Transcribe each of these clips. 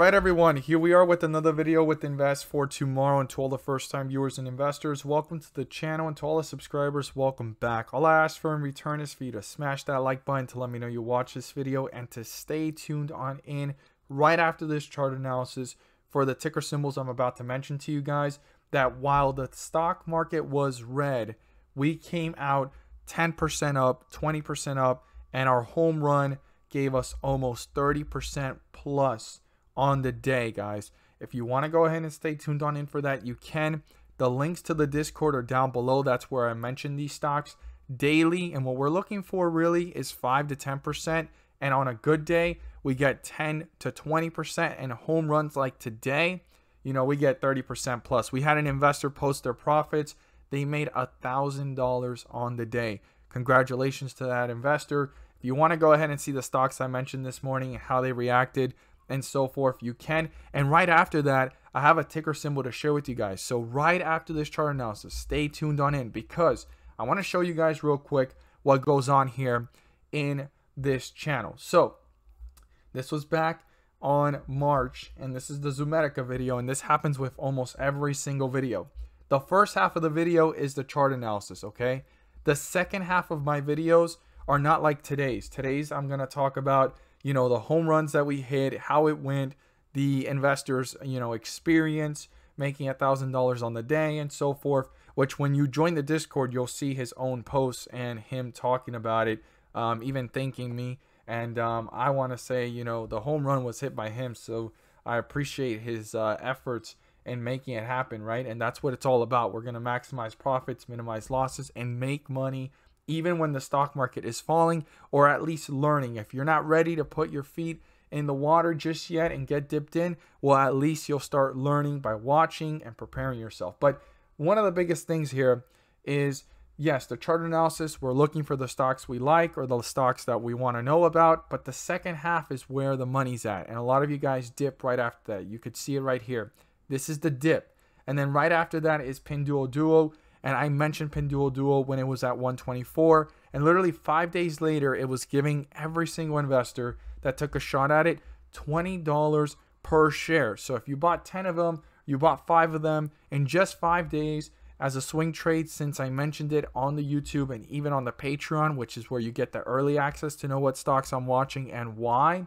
Right, everyone, here we are with another video with Invest for tomorrow. And to all the first-time viewers and investors, welcome to the channel. And to all the subscribers, welcome back. All I ask for in return is for you to smash that like button to let me know you watch this video and to stay tuned on in right after this chart analysis for the ticker symbols I'm about to mention to you guys that while the stock market was red, we came out 10% up, 20% up, and our home run gave us almost 30% plus on the day, guys. If you want to go ahead and stay tuned on in for that, you can. The links to the Discord are down below. That's where I mentioned these stocks daily. And what we're looking for really is 5 to 10%. And on a good day, we get 10 to 20%. And home runs like today, you know, we get 30% plus. We had an investor post their profits. They made $1,000 on the day. Congratulations to that investor. If you want to go ahead and see the stocks I mentioned this morning and how they reacted, and so forth you can. And right after that, I have a ticker symbol to share with you guys. So right after this chart analysis, stay tuned on in because I want to show you guys real quick what goes on here in this channel. So this was back on March, and this is the Zoometica video, and this happens with almost every single video. The first half of the video is the chart analysis, okay? The second half of my videos are not like today's. Today's I'm going to talk about you know, the home runs that we hit, how it went, the investors, you know, experience making a $1,000 on the day and so forth, which when you join the Discord, you'll see his own posts and him talking about it, um, even thanking me. And um, I want to say, you know, the home run was hit by him. So I appreciate his uh, efforts in making it happen, right? And that's what it's all about. We're going to maximize profits, minimize losses, and make money even when the stock market is falling or at least learning. If you're not ready to put your feet in the water just yet and get dipped in, well, at least you'll start learning by watching and preparing yourself. But one of the biggest things here is yes, the chart analysis, we're looking for the stocks we like or the stocks that we want to know about, but the second half is where the money's at. And a lot of you guys dip right after that. You could see it right here. This is the dip. And then right after that is Pinduoduo and I mentioned Pindual Dual when it was at 124. And literally five days later, it was giving every single investor that took a shot at it $20 per share. So if you bought 10 of them, you bought five of them in just five days as a swing trade since I mentioned it on the YouTube and even on the Patreon, which is where you get the early access to know what stocks I'm watching and why.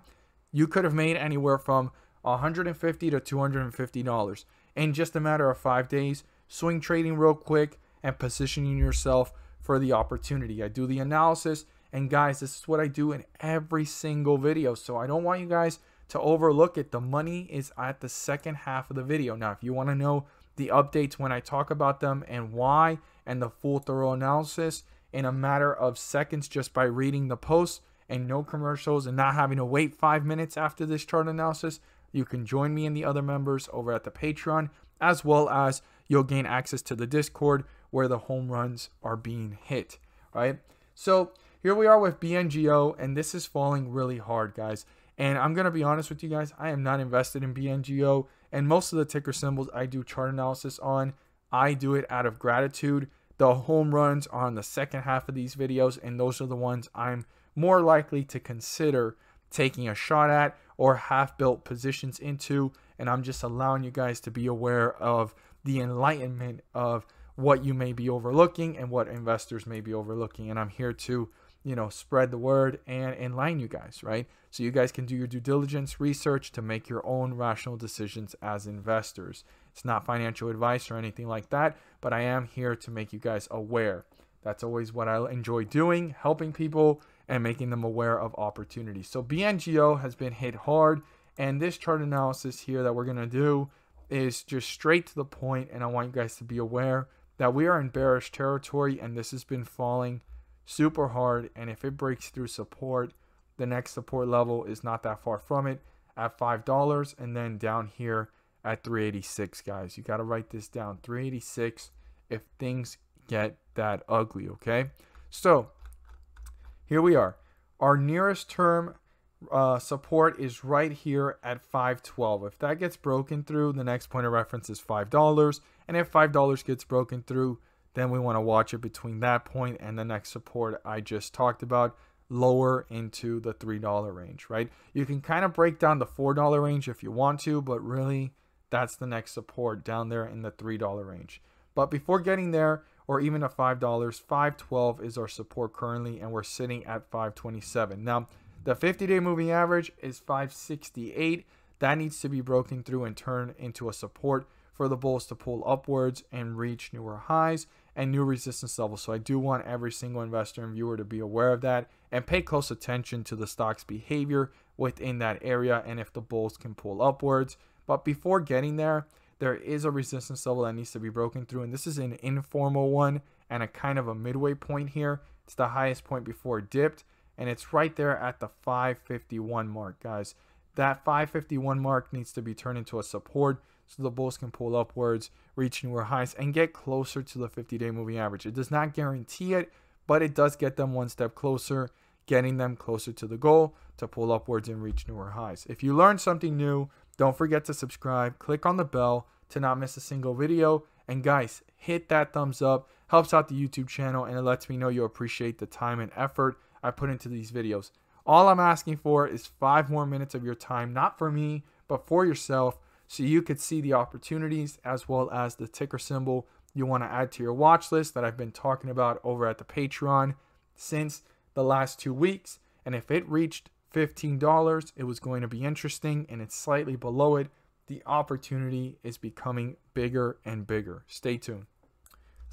You could have made anywhere from 150 to $250 in just a matter of five days. Swing trading real quick, and positioning yourself for the opportunity. I do the analysis, and guys, this is what I do in every single video. So I don't want you guys to overlook it. The money is at the second half of the video. Now, if you want to know the updates when I talk about them and why, and the full thorough analysis in a matter of seconds just by reading the post and no commercials and not having to wait five minutes after this chart analysis, you can join me and the other members over at the Patreon, as well as you'll gain access to the Discord where the home runs are being hit, right? So here we are with BNGO, and this is falling really hard, guys. And I'm going to be honest with you guys, I am not invested in BNGO, and most of the ticker symbols I do chart analysis on, I do it out of gratitude. The home runs are on the second half of these videos, and those are the ones I'm more likely to consider taking a shot at or half built positions into. And I'm just allowing you guys to be aware of the enlightenment of what you may be overlooking and what investors may be overlooking. And I'm here to, you know, spread the word and enlighten you guys, right? So you guys can do your due diligence research to make your own rational decisions as investors. It's not financial advice or anything like that, but I am here to make you guys aware. That's always what I enjoy doing, helping people and making them aware of opportunities. So BNGO has been hit hard, and this chart analysis here that we're going to do is just straight to the point, and I want you guys to be aware that we are in bearish territory and this has been falling super hard. And if it breaks through support, the next support level is not that far from it at $5 and then down here at 386 guys you got to write this down 386 if things get that ugly okay so here we are our nearest term uh, support is right here at 512. If that gets broken through, the next point of reference is $5. And if $5 gets broken through, then we want to watch it between that point and the next support I just talked about lower into the $3 range, right? You can kind of break down the $4 range if you want to, but really that's the next support down there in the $3 range. But before getting there, or even at $5, 512 is our support currently, and we're sitting at 527. Now, the 50 day moving average is 568. That needs to be broken through and turned into a support for the bulls to pull upwards and reach newer highs and new resistance levels. So I do want every single investor and viewer to be aware of that and pay close attention to the stock's behavior within that area and if the bulls can pull upwards. But before getting there, there is a resistance level that needs to be broken through and this is an informal one and a kind of a midway point here. It's the highest point before it dipped and it's right there at the 551 mark, guys. That 551 mark needs to be turned into a support so the bulls can pull upwards, reach newer highs, and get closer to the 50-day moving average. It does not guarantee it, but it does get them one step closer, getting them closer to the goal to pull upwards and reach newer highs. If you learned something new, don't forget to subscribe, click on the bell to not miss a single video, and guys, hit that thumbs up, helps out the YouTube channel, and it lets me know you appreciate the time and effort I put into these videos. All I'm asking for is five more minutes of your time, not for me, but for yourself, so you could see the opportunities as well as the ticker symbol you want to add to your watch list that I've been talking about over at the Patreon since the last two weeks. And if it reached $15, it was going to be interesting, and it's slightly below it. The opportunity is becoming bigger and bigger. Stay tuned.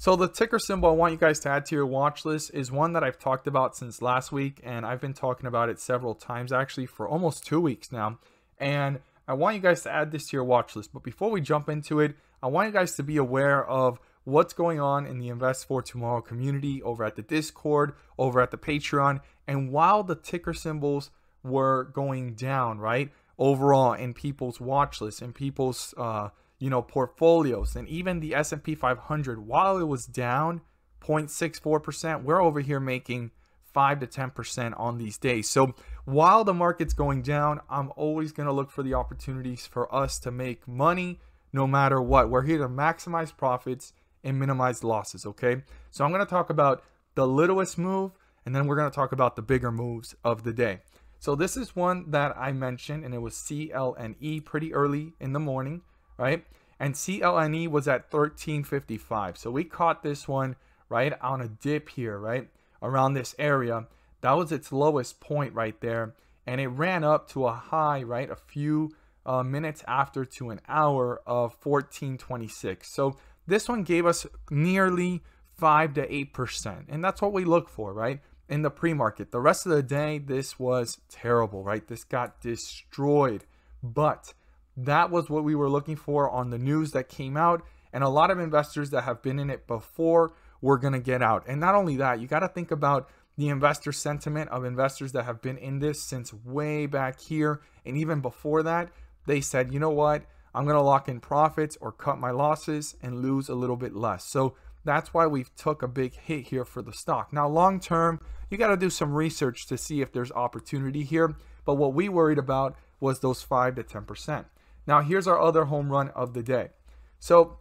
So the ticker symbol I want you guys to add to your watch list is one that I've talked about since last week and I've been talking about it several times actually for almost two weeks now. And I want you guys to add this to your watch list. But before we jump into it, I want you guys to be aware of what's going on in the Invest for Tomorrow community over at the Discord, over at the Patreon. And while the ticker symbols were going down, right, overall in people's watch lists and people's uh, you know, portfolios and even the S&P 500, while it was down 0.64%, we're over here making 5 to 10% on these days. So while the market's going down, I'm always going to look for the opportunities for us to make money no matter what. We're here to maximize profits and minimize losses, okay? So I'm going to talk about the littlest move and then we're going to talk about the bigger moves of the day. So this is one that I mentioned and it was CLNE pretty early in the morning right? And CLNE was at 1355. So we caught this one right on a dip here, right? Around this area. That was its lowest point right there. And it ran up to a high, right? A few uh, minutes after to an hour of 1426. So this one gave us nearly 5 to 8%. And that's what we look for, right? In the pre-market. The rest of the day, this was terrible, right? This got destroyed. But that was what we were looking for on the news that came out. And a lot of investors that have been in it before were going to get out. And not only that, you got to think about the investor sentiment of investors that have been in this since way back here. And even before that, they said, you know what? I'm going to lock in profits or cut my losses and lose a little bit less. So that's why we've took a big hit here for the stock. Now, long term, you got to do some research to see if there's opportunity here. But what we worried about was those 5 to 10%. Now here's our other home run of the day. So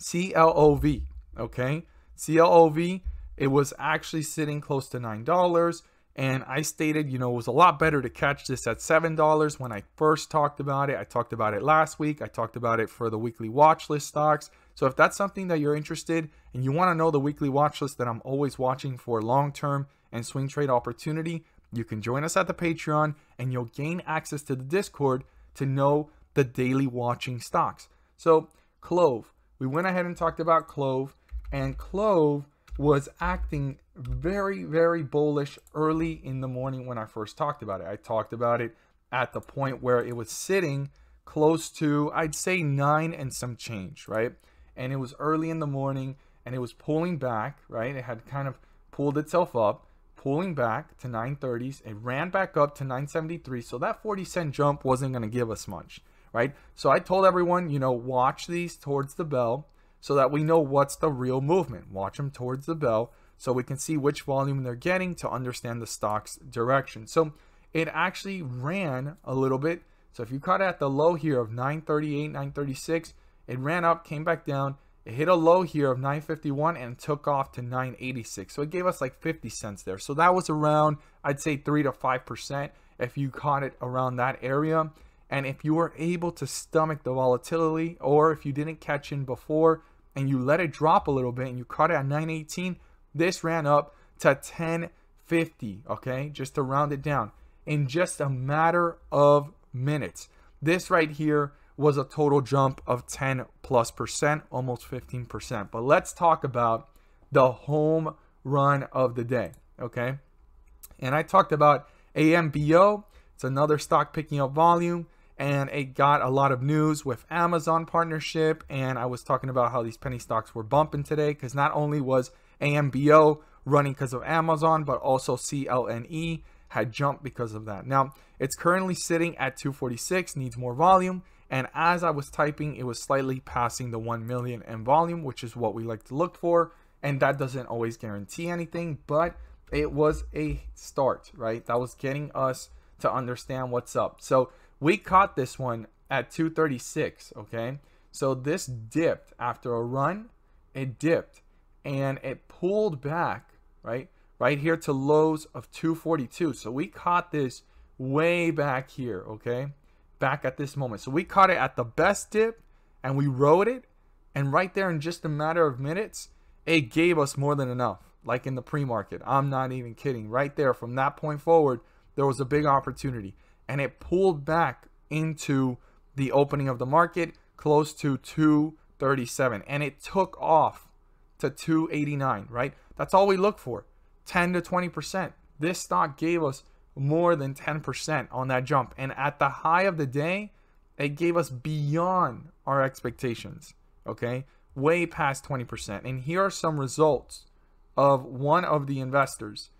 CLOV, okay? CLOV, it was actually sitting close to $9. And I stated, you know, it was a lot better to catch this at $7 when I first talked about it. I talked about it last week. I talked about it for the weekly watch list stocks. So if that's something that you're interested and you want to know the weekly watch list that I'm always watching for long-term and swing trade opportunity, you can join us at the Patreon and you'll gain access to the Discord to know the daily watching stocks. So Clove, we went ahead and talked about Clove and Clove was acting very, very bullish early in the morning when I first talked about it. I talked about it at the point where it was sitting close to, I'd say nine and some change, right? And it was early in the morning and it was pulling back, right? It had kind of pulled itself up, pulling back to 930s. It ran back up to 973. So that 40 cent jump wasn't going to give us much right? So I told everyone, you know, watch these towards the bell so that we know what's the real movement. Watch them towards the bell so we can see which volume they're getting to understand the stock's direction. So it actually ran a little bit. So if you caught at the low here of 938, 936, it ran up, came back down, it hit a low here of 951 and took off to 986. So it gave us like 50 cents there. So that was around, I'd say 3 to 5% if you caught it around that area. And if you were able to stomach the volatility, or if you didn't catch in before and you let it drop a little bit and you caught it at 918, this ran up to 1050, okay? Just to round it down in just a matter of minutes. This right here was a total jump of 10 plus percent, almost 15%. But let's talk about the home run of the day, okay? And I talked about AMBO. It's another stock picking up volume and it got a lot of news with Amazon partnership. And I was talking about how these penny stocks were bumping today because not only was AMBO running because of Amazon, but also CLNE had jumped because of that. Now it's currently sitting at 246, needs more volume. And as I was typing, it was slightly passing the 1 million in volume, which is what we like to look for. And that doesn't always guarantee anything, but it was a start, right? That was getting us to understand what's up. So we caught this one at 236, okay? So this dipped after a run, it dipped and it pulled back, right? Right here to lows of 242. So we caught this way back here, okay? Back at this moment. So we caught it at the best dip and we rode it. And right there in just a matter of minutes, it gave us more than enough, like in the pre-market. I'm not even kidding. Right there from that point forward, there was a big opportunity and it pulled back into the opening of the market close to 237 and it took off to 289, right? That's all we look for 10 to 20%. This stock gave us more than 10% on that jump. And at the high of the day, it gave us beyond our expectations, okay? Way past 20%. And here are some results of one of the investors.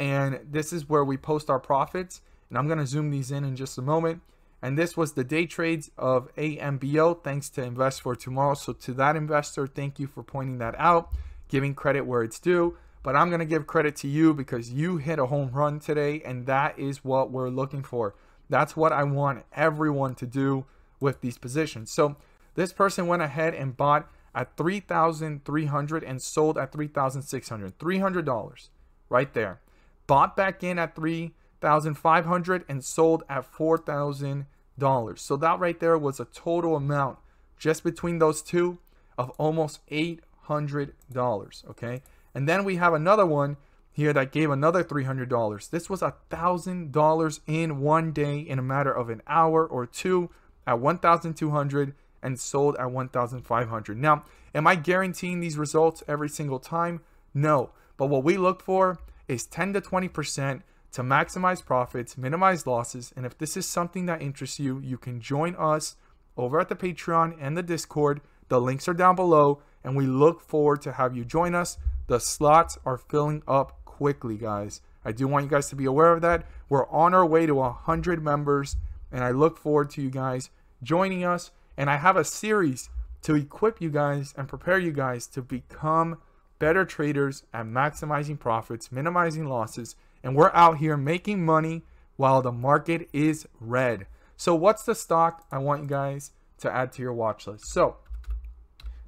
And this is where we post our profits and I'm going to zoom these in in just a moment. And this was the day trades of AMBO, thanks to Invest for Tomorrow. So to that investor, thank you for pointing that out, giving credit where it's due. But I'm going to give credit to you because you hit a home run today, and that is what we're looking for. That's what I want everyone to do with these positions. So this person went ahead and bought at 3,300 and sold at 3,600, $300 right there. Bought back in at 3,000. $1,500 and sold at $4,000. So that right there was a total amount just between those two of almost $800, okay? And then we have another one here that gave another $300. This was $1,000 in one day in a matter of an hour or two at 1,200 and sold at 1,500. Now, am I guaranteeing these results every single time? No, but what we look for is 10 to 20% to maximize profits, minimize losses. And if this is something that interests you, you can join us over at the Patreon and the Discord. The links are down below, and we look forward to have you join us. The slots are filling up quickly, guys. I do want you guys to be aware of that. We're on our way to 100 members, and I look forward to you guys joining us. And I have a series to equip you guys and prepare you guys to become better traders at maximizing profits, minimizing losses, and we're out here making money while the market is red. So what's the stock I want you guys to add to your watch list? So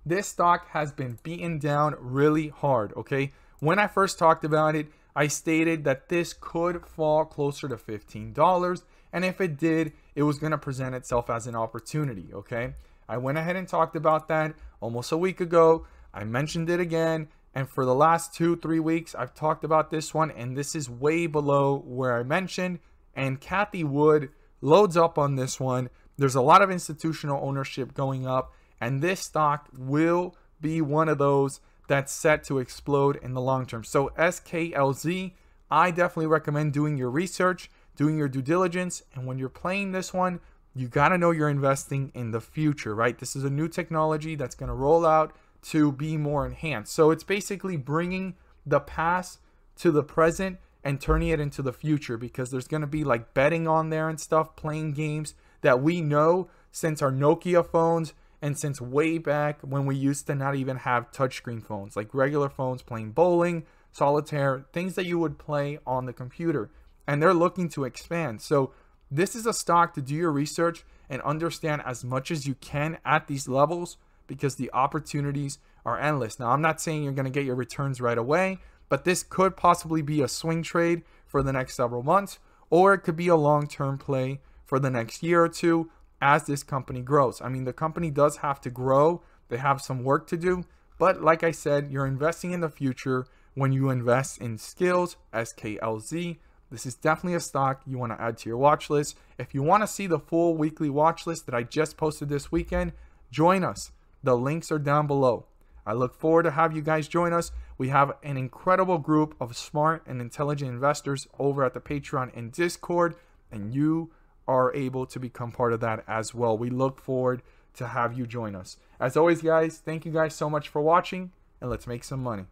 this stock has been beaten down really hard, okay? When I first talked about it, I stated that this could fall closer to $15. And if it did, it was going to present itself as an opportunity, okay? I went ahead and talked about that almost a week ago. I mentioned it again. And for the last two, three weeks, I've talked about this one, and this is way below where I mentioned. And Kathy Wood loads up on this one. There's a lot of institutional ownership going up, and this stock will be one of those that's set to explode in the long term. So, SKLZ, I definitely recommend doing your research, doing your due diligence, and when you're playing this one, you got to know you're investing in the future, right? This is a new technology that's going to roll out to be more enhanced. So it's basically bringing the past to the present and turning it into the future because there's going to be like betting on there and stuff, playing games that we know since our Nokia phones and since way back when we used to not even have touchscreen phones, like regular phones, playing bowling, solitaire, things that you would play on the computer. And they're looking to expand. So this is a stock to do your research and understand as much as you can at these levels because the opportunities are endless. Now, I'm not saying you're going to get your returns right away, but this could possibly be a swing trade for the next several months, or it could be a long term play for the next year or two as this company grows. I mean, the company does have to grow, they have some work to do, but like I said, you're investing in the future when you invest in skills, SKLZ. This is definitely a stock you want to add to your watch list. If you want to see the full weekly watch list that I just posted this weekend, join us. The links are down below. I look forward to have you guys join us. We have an incredible group of smart and intelligent investors over at the Patreon and Discord, and you are able to become part of that as well. We look forward to have you join us. As always, guys, thank you guys so much for watching, and let's make some money.